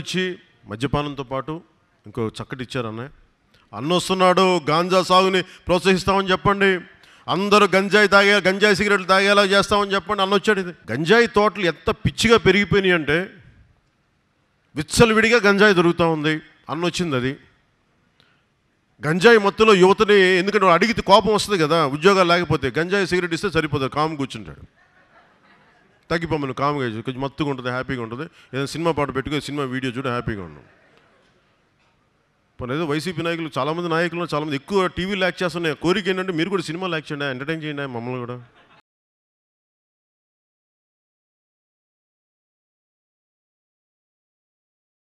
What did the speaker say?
వచ్చి మద్యపానంతో పాటు ఇంకో చక్కటి ఇచ్చారు అన్నయ్య అన్న వస్తున్నాడు గాంజా సాగుని ప్రోత్సహిస్తామని చెప్పండి అందరూ గంజాయి తాగే గంజాయి సిగరెట్లు తాగేలా చేస్తామని చెప్పండి అన్న వచ్చాడు ఇది గంజాయి తోటలు ఎంత పిచ్చిగా పెరిగిపోయినాయి అంటే విచ్చలవిడిగా గంజాయి దొరుకుతూ ఉంది అన్న వచ్చింది అది గంజాయి మత్తులో యువతని ఎందుకంటే అడిగితే కోపం వస్తుంది కదా ఉద్యోగాలు లేకపోతే గంజాయి సిగరెట్ ఇస్తే సరిపోతుంది కామ్ కూర్చుంటాడు తగ్గిపోమను కామ్గా కొంచెం మత్తుగా ఉంటుంది హ్యాపీగా ఉంటుంది ఏదైనా సినిమా పాట పెట్టుకుని సినిమా వీడియో చూడ హ్యాపీగా ఉన్నాం ఇప్పుడు ఏదో వైసీపీ నాయకులు చాలామంది నాయకులు చాలామంది ఎక్కువ టీవీలు ల్యాక్ చేస్తున్నాయి కోరిక ఏంటంటే మీరు కూడా సినిమా ల్యాక్ చేయండి ఎంటర్టైన్ చేయండి మమ్మల్ని కూడా